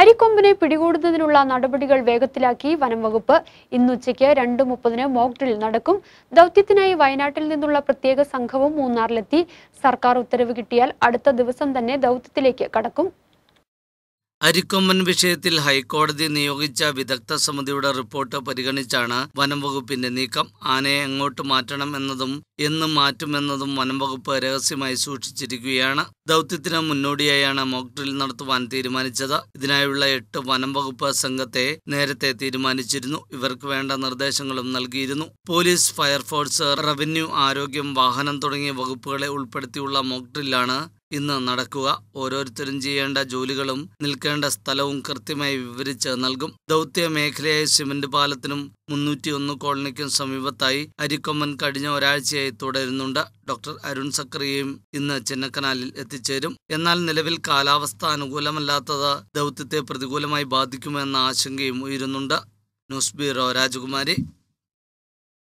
അരിക്കൊമ്പിനെ പിടികൂടുന്നതിനുള്ള നടപടികൾ വേഗത്തിലാക്കി വനം വകുപ്പ് ഉച്ചയ്ക്ക് രണ്ട് മുപ്പതിന് മോക്ഡ്രിൽ നടക്കും ദൗത്യത്തിനായി വയനാട്ടിൽ നിന്നുള്ള പ്രത്യേക സംഘവും മൂന്നാറിലെത്തി സർക്കാർ ഉത്തരവ് കിട്ടിയാൽ അടുത്ത ദിവസം തന്നെ ദൗത്യത്തിലേക്ക് കടക്കും അരിക്കൊമ്പൻ വിഷയത്തിൽ ഹൈക്കോടതി നിയോഗിച്ച വിദഗ്ധ സമിതിയുടെ റിപ്പോർട്ട് പരിഗണിച്ചാണ് വനംവകുപ്പിന്റെ നീക്കം ആനയെ എങ്ങോട്ട് മാറ്റണം എന്നതും എന്ന് മാറ്റുമെന്നതും വനംവകുപ്പ് രഹസ്യമായി സൂക്ഷിച്ചിരിക്കുകയാണ് ദൗത്യത്തിന് മുന്നോടിയായാണ് മോക് ഡ്രിൽ നടത്തുവാൻ തീരുമാനിച്ചത് ഇതിനായുള്ള എട്ട് വനംവകുപ്പ് സംഘത്തെ നേരത്തെ തീരുമാനിച്ചിരുന്നു ഇവർക്ക് വേണ്ട നിർദ്ദേശങ്ങളും നൽകിയിരുന്നു പോലീസ് ഫയർഫോഴ്സ് റവന്യൂ ആരോഗ്യം വാഹനം തുടങ്ങിയ വകുപ്പുകളെ ഉൾപ്പെടുത്തിയുള്ള മോക് ഡ്രില്ലാണ് ഇന്ന് നടക്കുക ഓരോരുത്തരും ചെയ്യേണ്ട ജോലികളും നിൽക്കേണ്ട സ്ഥലവും കൃത്യമായി വിവരിച്ച് നൽകും ദൗത്യ മേഖലയായ സിമന്റ് പാലത്തിനും മുന്നൂറ്റിയൊന്ന് കോളനിക്കും സമീപത്തായി അരിക്കൊമ്മൻ കഴിഞ്ഞ ഒരാഴ്ചയായി തുടരുന്നുണ്ട് ഡോക്ടർ അരുൺ സക്രിയയും ഇന്ന് ചിന്നക്കനാലിൽ എത്തിച്ചേരും എന്നാൽ നിലവിൽ കാലാവസ്ഥ അനുകൂലമല്ലാത്തത് ദൗത്യത്തെ പ്രതികൂലമായി ബാധിക്കുമെന്ന ആശങ്കയും ഉയരുന്നുണ്ട് ന്യൂസ് ബ്യൂറോ രാജകുമാരി